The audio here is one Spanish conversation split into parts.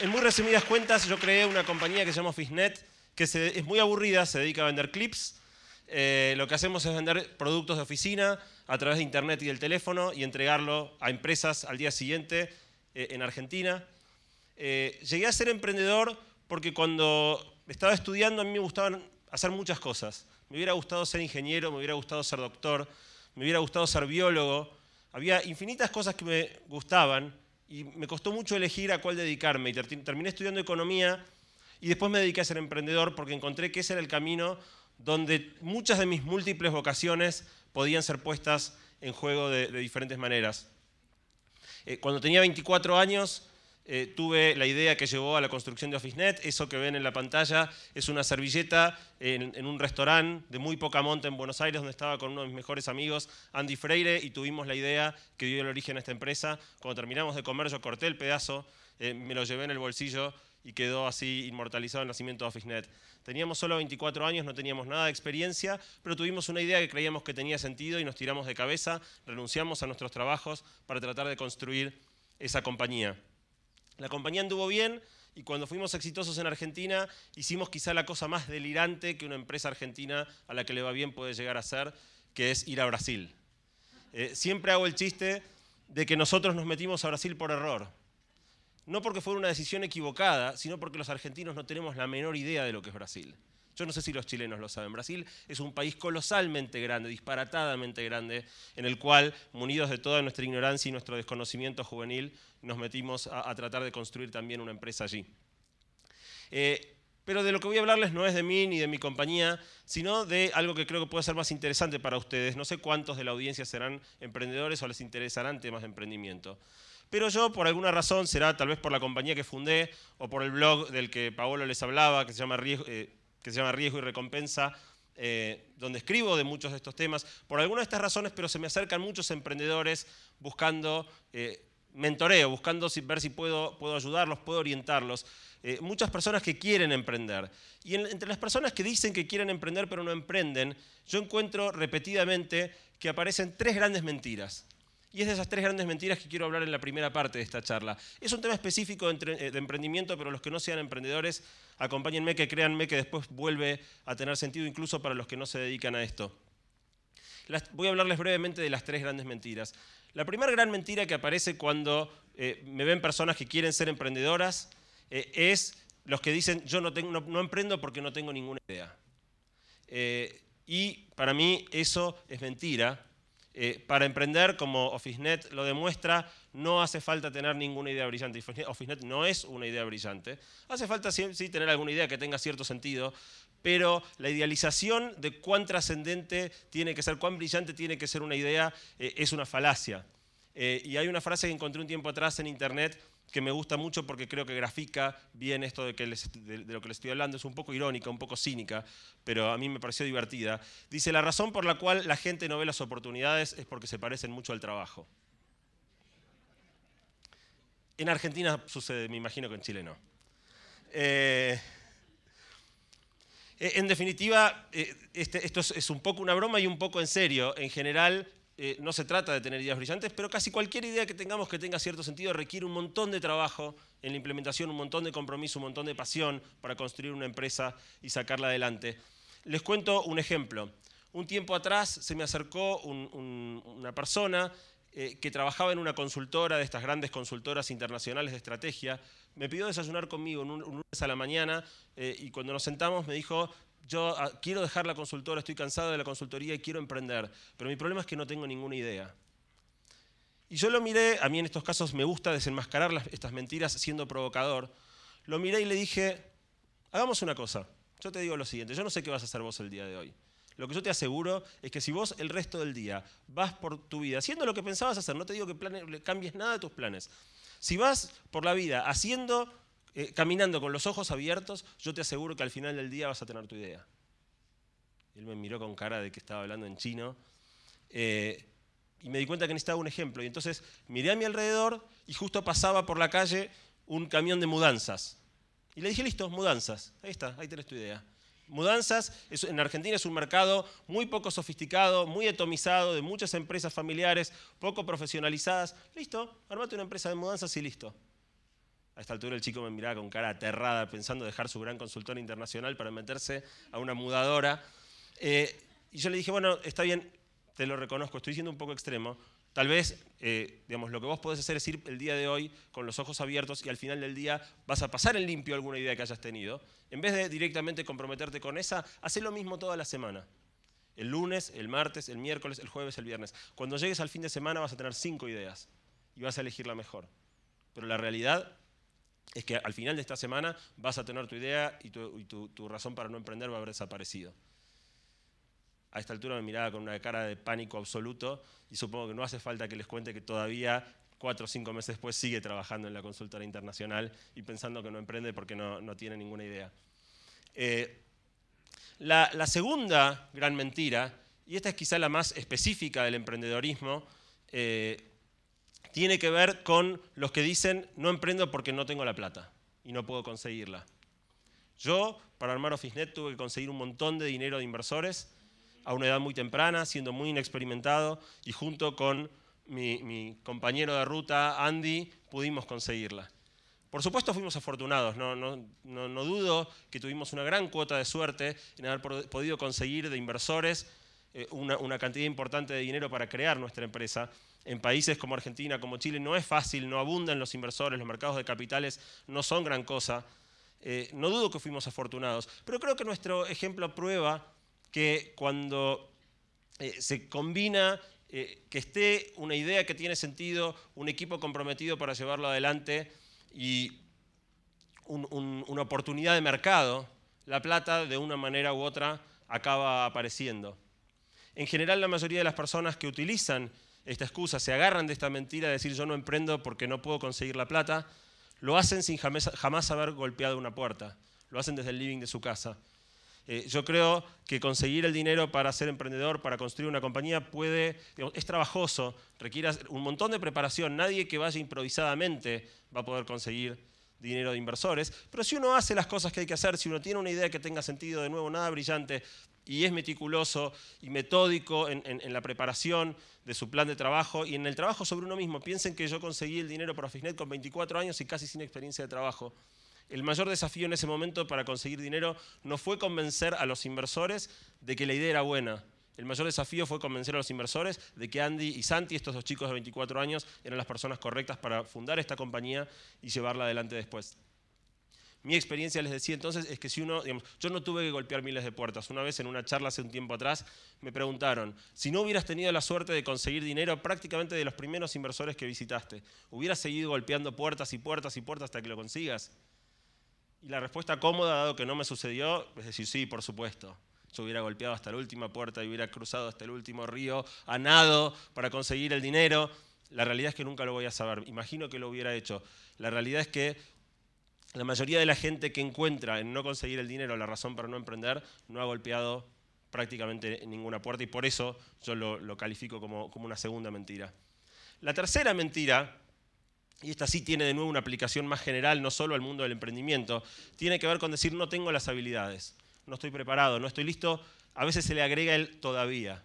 en muy resumidas cuentas, yo creé una compañía que se llama Fisnet, que es muy aburrida, se dedica a vender clips. Eh, lo que hacemos es vender productos de oficina a través de internet y del teléfono y entregarlo a empresas al día siguiente eh, en Argentina. Eh, llegué a ser emprendedor porque cuando estaba estudiando a mí me gustaban hacer muchas cosas. Me hubiera gustado ser ingeniero, me hubiera gustado ser doctor, me hubiera gustado ser biólogo. Había infinitas cosas que me gustaban y me costó mucho elegir a cuál dedicarme. Y terminé estudiando economía y después me dediqué a ser emprendedor porque encontré que ese era el camino donde muchas de mis múltiples vocaciones podían ser puestas en juego de, diferentes maneras. Eh, cuando tenía 24 años, eh, tuve la idea que llevó a la construcción de OfficeNet. Eso que ven en la pantalla es una servilleta en, un restaurante de muy poca monta en Buenos Aires, donde estaba con uno de mis mejores amigos, Andy Freire, y tuvimos la idea que dio el origen a esta empresa. Cuando terminamos de comer, yo corté el pedazo, eh, me lo llevé en el bolsillo y quedó así inmortalizado el nacimiento de OfficeNet. Teníamos solo 24 años, no teníamos nada de experiencia, pero tuvimos una idea que creíamos que tenía sentido y nos tiramos de cabeza, renunciamos a nuestros trabajos para tratar de construir esa compañía. La compañía anduvo bien y cuando fuimos exitosos en Argentina hicimos quizá la cosa más delirante que una empresa argentina a la que le va bien puede llegar a hacer, que es ir a Brasil. Eh, siempre hago el chiste de que nosotros nos metimos a Brasil por error. No porque fuera una decisión equivocada, sino porque los argentinos no tenemos la menor idea de lo que es Brasil. Yo no sé si los chilenos lo saben. Brasil es un país colosalmente grande, disparatadamente grande, en el cual, munidos de toda nuestra ignorancia y nuestro desconocimiento juvenil, nos metimos a, tratar de construir también una empresa allí. Eh, pero de lo que voy a hablarles no es de mí ni de mi compañía, sino de algo que creo que puede ser más interesante para ustedes. No sé cuántos de la audiencia serán emprendedores o les interesarán temas de emprendimiento. Pero yo, por alguna razón, será tal vez por la compañía que fundé o por el blog del que Paolo les hablaba, que se llama Riesgo, eh, que se llama Riesgo y Recompensa, eh, donde escribo de muchos de estos temas, por alguna de estas razones, pero se me acercan muchos emprendedores buscando eh, mentoreo, buscando ver si puedo, puedo ayudarlos, puedo orientarlos. Eh, muchas personas que quieren emprender. Y entre las personas que dicen que quieren emprender pero no emprenden, yo encuentro repetidamente que aparecen tres grandes mentiras. Y es de esas tres grandes mentiras que quiero hablar en la primera parte de esta charla. Es un tema específico de emprendimiento, pero los que no sean emprendedores acompáñenme que créanme que después vuelve a tener sentido incluso para los que no se dedican a esto. voy a hablarles brevemente de las tres grandes mentiras. La primera gran mentira que aparece cuando eh, me ven personas que quieren ser emprendedoras eh, es los que dicen yo no, emprendo porque no tengo ninguna idea. Eh, y para mí eso es mentira, eh, para emprender, como OfficeNet lo demuestra, no hace falta tener ninguna idea brillante. OfficeNet no es una idea brillante. Hace falta sí, tener alguna idea que tenga cierto sentido, pero la idealización de cuán trascendente tiene que ser, cuán brillante tiene que ser una idea, eh, es una falacia. Eh, y hay una frase que encontré un tiempo atrás en internet que me gusta mucho porque creo que grafica bien esto de, que lo que les estoy hablando. Es un poco irónica, un poco cínica, pero a mí me pareció divertida. Dice, la razón por la cual la gente no ve las oportunidades es porque se parecen mucho al trabajo. En Argentina sucede, me imagino que en Chile no. Eh, en definitiva, eh, este, esto es, un poco una broma y un poco en serio. En general, eh, no se trata de tener ideas brillantes, pero casi cualquier idea que tengamos que tenga cierto sentido requiere un montón de trabajo en la implementación, un montón de compromiso, un montón de pasión para construir una empresa y sacarla adelante. Les cuento un ejemplo. Un tiempo atrás se me acercó una persona eh, que trabajaba en una consultora de estas grandes consultoras internacionales de estrategia. Me pidió desayunar conmigo un, un lunes a la mañana eh, y cuando nos sentamos me dijo, yo ah, quiero dejar la consultora, estoy cansado de la consultoría y quiero emprender, pero mi problema es que no tengo ninguna idea. Y yo lo miré, a mí en estos casos me gusta desenmascarar estas mentiras siendo provocador, lo miré y le dije, hagamos una cosa, yo te digo lo siguiente, yo no sé qué vas a hacer vos el día de hoy. Lo que yo te aseguro es que si vos el resto del día vas por tu vida haciendo lo que pensabas hacer, no te digo que cambies nada de tus planes, si vas por la vida haciendo eh, caminando con los ojos abiertos, yo te aseguro que al final del día vas a tener tu idea. Él me miró con cara de que estaba hablando en chino. Eh, y me di cuenta que necesitaba un ejemplo. Y entonces miré a mi alrededor y justo pasaba por la calle un camión de mudanzas. Y le dije, listo, mudanzas. Ahí está, ahí tenés tu idea. Mudanzas en Argentina es un mercado muy poco sofisticado, muy atomizado, de muchas empresas familiares, poco profesionalizadas. Listo, armate una empresa de mudanzas y listo. A esta altura el chico me miraba con cara aterrada, pensando dejar su gran consultor internacional para meterse a una mudadora. Eh, y yo le dije, bueno, está bien, te lo reconozco, estoy siendo un poco extremo. Tal vez, eh, digamos, lo que vos podés hacer es ir el día de hoy con los ojos abiertos y al final del día vas a pasar en limpio alguna idea que hayas tenido. En vez de directamente comprometerte con esa, haz lo mismo toda la semana. El lunes, el martes, el miércoles, el jueves, el viernes. Cuando llegues al fin de semana vas a tener cinco ideas y vas a elegir la mejor. Pero la realidad es que al final de esta semana vas a tener tu idea y tu, razón para no emprender va a haber desaparecido. A esta altura me miraba con una cara de pánico absoluto y supongo que no hace falta que les cuente que todavía cuatro o cinco meses después sigue trabajando en la consultora internacional y pensando que no emprende porque no, tiene ninguna idea. Eh, la, segunda gran mentira, y esta es quizá la más específica del emprendedorismo, eh, tiene que ver con los que dicen, no emprendo porque no tengo la plata y no puedo conseguirla. Yo, para armar OfficeNet, tuve que conseguir un montón de dinero de inversores a una edad muy temprana, siendo muy inexperimentado, y junto con mi, compañero de ruta, Andy, pudimos conseguirla. Por supuesto fuimos afortunados, no, no, dudo que tuvimos una gran cuota de suerte en haber podido conseguir de inversores eh, una, cantidad importante de dinero para crear nuestra empresa. En países como Argentina, como Chile, no es fácil, no abundan los inversores, los mercados de capitales no son gran cosa. Eh, no dudo que fuimos afortunados, pero creo que nuestro ejemplo prueba que cuando eh, se combina que esté una idea que tiene sentido, un equipo comprometido para llevarlo adelante y una oportunidad de mercado, la plata de una manera u otra acaba apareciendo en general la mayoría de las personas que utilizan esta excusa, se agarran de esta mentira de decir yo no emprendo porque no puedo conseguir la plata, lo hacen sin jamás, haber golpeado una puerta, lo hacen desde el living de su casa. Eh, yo creo que conseguir el dinero para ser emprendedor, para construir una compañía, puede, es trabajoso, requiere un montón de preparación, nadie que vaya improvisadamente va a poder conseguir dinero de inversores, pero si uno hace las cosas que hay que hacer, si uno tiene una idea que tenga sentido, de nuevo, nada brillante, y es meticuloso y metódico en, la preparación de su plan de trabajo y en el trabajo sobre uno mismo. Piensen que yo conseguí el dinero para Fisnet con 24 años y casi sin experiencia de trabajo. El mayor desafío en ese momento para conseguir dinero no fue convencer a los inversores de que la idea era buena. El mayor desafío fue convencer a los inversores de que Andy y Santi, estos dos chicos de 24 años, eran las personas correctas para fundar esta compañía y llevarla adelante después. Mi experiencia, les decía entonces, es que si uno, digamos, yo no tuve que golpear miles de puertas. Una vez en una charla hace un tiempo atrás me preguntaron, si no hubieras tenido la suerte de conseguir dinero prácticamente de los primeros inversores que visitaste, ¿hubieras seguido golpeando puertas y puertas y puertas hasta que lo consigas? Y la respuesta cómoda, dado que no me sucedió, es decir, sí, por supuesto. Yo hubiera golpeado hasta la última puerta y hubiera cruzado hasta el último río a nado para conseguir el dinero. La realidad es que nunca lo voy a saber. Imagino que lo hubiera hecho. La realidad es que la mayoría de la gente que encuentra en no conseguir el dinero la razón para no emprender no ha golpeado prácticamente ninguna puerta y por eso yo lo, califico como, como una segunda mentira. La tercera mentira, y esta sí tiene de nuevo una aplicación más general, no solo al mundo del emprendimiento, tiene que ver con decir no tengo las habilidades, no estoy preparado, no estoy listo. A veces se le agrega el todavía.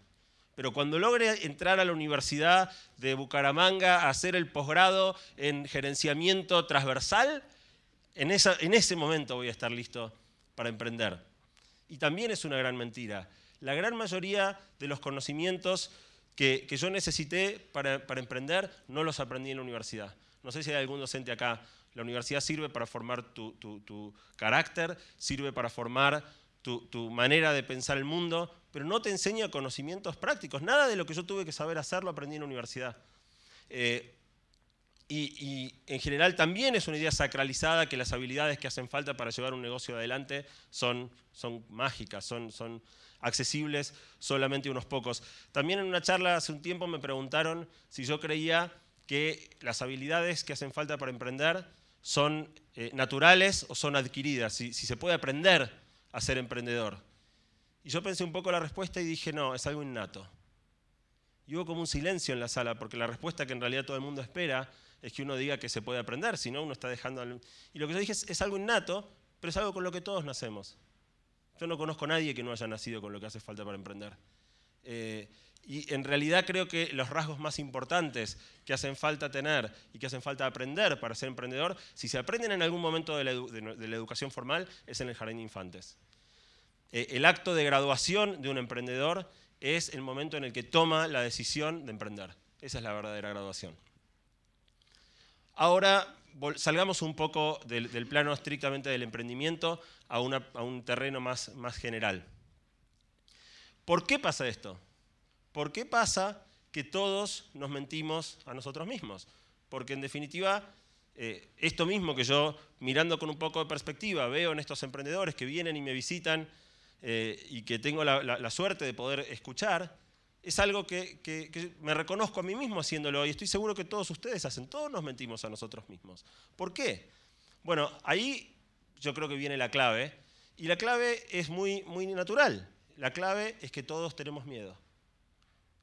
Pero cuando logre entrar a la Universidad de Bucaramanga a hacer el posgrado en gerenciamiento transversal, en, ese momento voy a estar listo para emprender. Y también es una gran mentira. La gran mayoría de los conocimientos que, yo necesité para, emprender no los aprendí en la universidad. No sé si hay algún docente acá. La universidad sirve para formar tu, carácter, sirve para formar tu, manera de pensar el mundo, pero no te enseña conocimientos prácticos. Nada de lo que yo tuve que saber hacer lo aprendí en la universidad. Eh, y, en general también es una idea sacralizada que las habilidades que hacen falta para llevar un negocio adelante son, mágicas, son, accesibles solamente unos pocos. También en una charla hace un tiempo me preguntaron si yo creía que las habilidades que hacen falta para emprender son eh, naturales o son adquiridas, si, si se puede aprender a ser emprendedor. Y yo pensé un poco la respuesta y dije, no, es algo innato. Y hubo como un silencio en la sala, porque la respuesta que en realidad todo el mundo espera es que uno diga que se puede aprender, si uno está dejando... Y lo que yo dije es, algo innato, pero es algo con lo que todos nacemos. Yo no conozco a nadie que no haya nacido con lo que hace falta para emprender. Eh, y en realidad creo que los rasgos más importantes que hacen falta tener y que hacen falta aprender para ser emprendedor, si se aprenden en algún momento de la, educación formal, es en el jardín de infantes. Eh, el acto de graduación de un emprendedor es el momento en el que toma la decisión de emprender. Esa es la verdadera graduación. Ahora salgamos un poco del, plano estrictamente del emprendimiento a, un terreno más, general. ¿Por qué pasa esto? ¿Por qué pasa que todos nos mentimos a nosotros mismos? Porque en definitiva, eh, esto mismo que yo, mirando con un poco de perspectiva, veo en estos emprendedores que vienen y me visitan eh, y que tengo la suerte de poder escuchar, es algo que, me reconozco a mí mismo haciéndolo y estoy seguro que todos ustedes hacen, todos nos mentimos a nosotros mismos. ¿Por qué? Bueno, ahí yo creo que viene la clave y la clave es muy, muy natural. La clave es que todos tenemos miedo.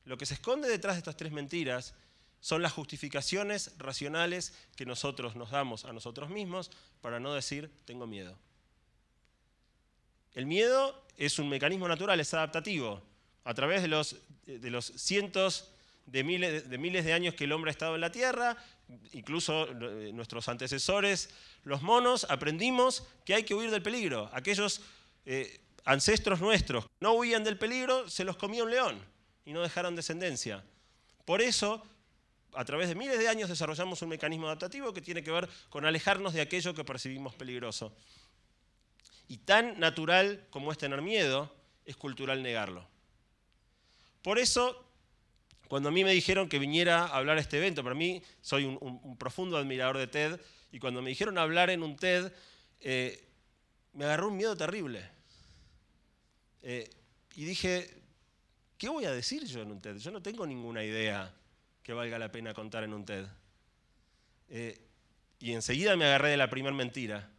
Lo que se esconde detrás de estas tres mentiras son las justificaciones racionales que nosotros nos damos a nosotros mismos para no decir tengo miedo. El miedo es un mecanismo natural, es adaptativo a través de los, cientos de miles, de años que el hombre ha estado en la Tierra, incluso eh, nuestros antecesores, los monos, aprendimos que hay que huir del peligro. Aquellos eh, ancestros nuestros no huían del peligro, se los comía un león y no dejaron descendencia. Por eso, a través de miles de años desarrollamos un mecanismo adaptativo que tiene que ver con alejarnos de aquello que percibimos peligroso. Y tan natural como es tener miedo, es cultural negarlo. Por eso, cuando a mí me dijeron que viniera a hablar a este evento, para mí soy un, profundo admirador de TED, y cuando me dijeron hablar en un TED, eh, me agarró un miedo terrible. Eh, y dije, ¿qué voy a decir yo en un TED? Yo no tengo ninguna idea que valga la pena contar en un TED. Eh, y enseguida me agarré de la primera mentira.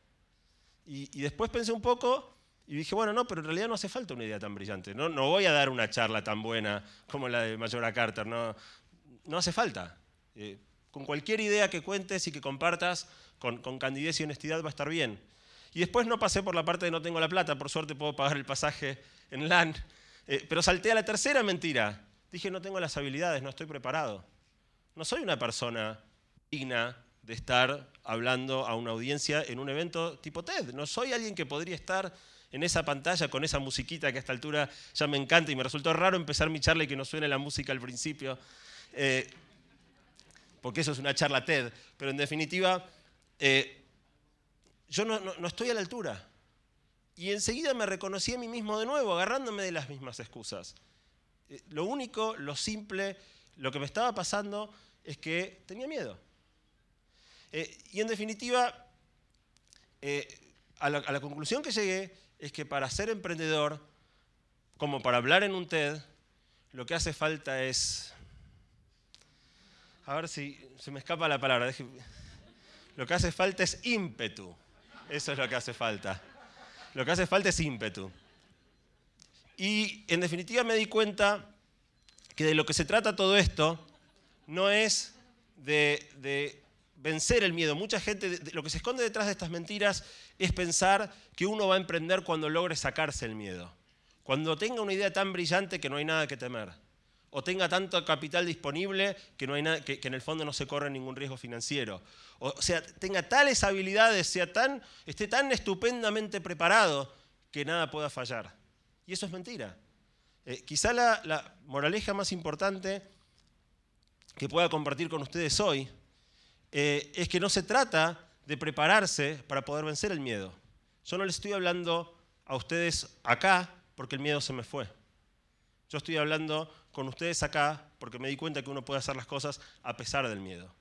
y, después pensé un poco y dije, bueno, no, pero en realidad no hace falta una idea tan brillante. No, no voy a dar una charla tan buena como la de Mayora Carter. No, no hace falta. Eh, con cualquier idea que cuentes y que compartas con, candidez y honestidad va a estar bien. Y después no pasé por la parte de no tengo la plata, por suerte puedo pagar el pasaje en LAN, eh, pero salté a la tercera mentira. Dije, no tengo las habilidades, no estoy preparado. No soy una persona digna de estar hablando a una audiencia en un evento tipo TED. No soy alguien que podría estar en esa pantalla con esa musiquita que a esta altura ya me encanta y me resultó raro empezar mi charla y que no suene la música al principio, eh, porque eso es una charla TED, pero en definitiva, eh, yo no, estoy a la altura. Y enseguida me reconocí a mí mismo de nuevo, agarrándome de las mismas excusas. Eh, lo único, lo simple, lo que me estaba pasando es que tenía miedo. y en definitiva, a, la, conclusión que llegué es que para ser emprendedor, como para hablar en un TED, lo que hace falta es... A ver si se me escapa la palabra. lo que hace falta es ímpetu. Eso es lo que hace falta. Lo que hace falta es ímpetu. Y en definitiva me di cuenta que de lo que se trata todo esto no es de vencer el miedo. Mucha gente, lo que se esconde detrás de estas mentiras es pensar que uno va a emprender cuando logre sacarse el miedo. Cuando tenga una idea tan brillante que no hay nada que temer. O tenga tanto capital disponible que, no hay nada, que, en el fondo no se corre ningún riesgo financiero. O sea, tenga tales habilidades, sea tan, esté tan estupendamente preparado que nada pueda fallar. Y eso es mentira. Eh, quizá la moraleja más importante que pueda compartir con ustedes hoy eh, es que no se trata de prepararse para poder vencer el miedo. Yo no les estoy hablando a ustedes acá porque el miedo se me fue. Yo estoy hablando con ustedes acá porque me di cuenta que uno puede hacer las cosas a pesar del miedo.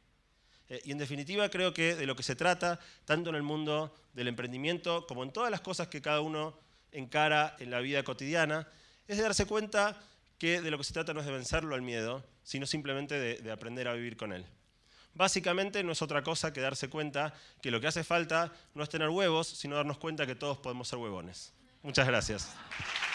Eh, y en definitiva creo que de lo que se trata, tanto en el mundo del emprendimiento como en todas las cosas que cada uno encara en la vida cotidiana, es de darse cuenta que de lo que se trata no es de vencerlo al miedo, sino simplemente de aprender a vivir con él. Básicamente no es otra cosa que darse cuenta que lo que hace falta no es tener huevos, sino darnos cuenta que todos podemos ser huevones. Muchas gracias.